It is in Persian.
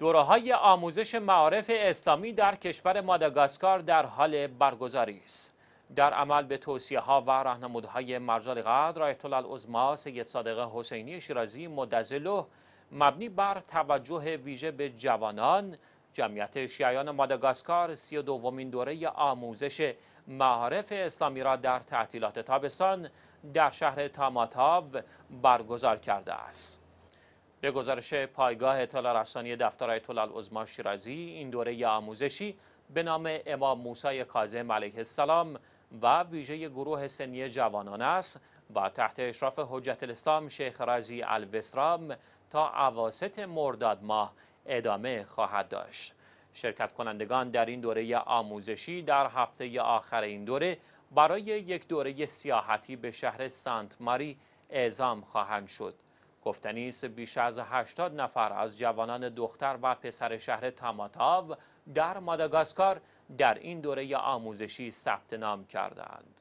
دوره های آموزش معارف اسلامی در کشور ماداگاسکار در حال برگزاری است. در عمل به توصیه ها و راهنمودهای مرجال قدر آیت العظما سید صادق حسینی شیرازی مدزلو مبنی بر توجه ویژه به جوانان جمعیت شیعیان ماداگاسکار سی و دومین دوره آموزش معارف اسلامی را در تعطیلات تابستان در شهر تاماتاو برگزار کرده است. به گزارش پایگاه اطلاع رسانی دفتر آیت الله شیرازی این دوره آموزشی به نام امام موسی کاظم علیه السلام و ویژه گروه سنی جوانان است و تحت اشراف حجت الاسلام شیخ رازی الوسرام تا عواست مرداد ماه ادامه خواهد داشت. شرکت کنندگان در این دوره آموزشی در هفته آخر این دوره برای یک دوره سیاحتی به شهر سنت ماری اعزام خواهند شد. گفتنی است بیش از 80 نفر از جوانان دختر و پسر شهر تاماتاو در ماداگاسکار در این دوره آموزشی ثبت نام کردند.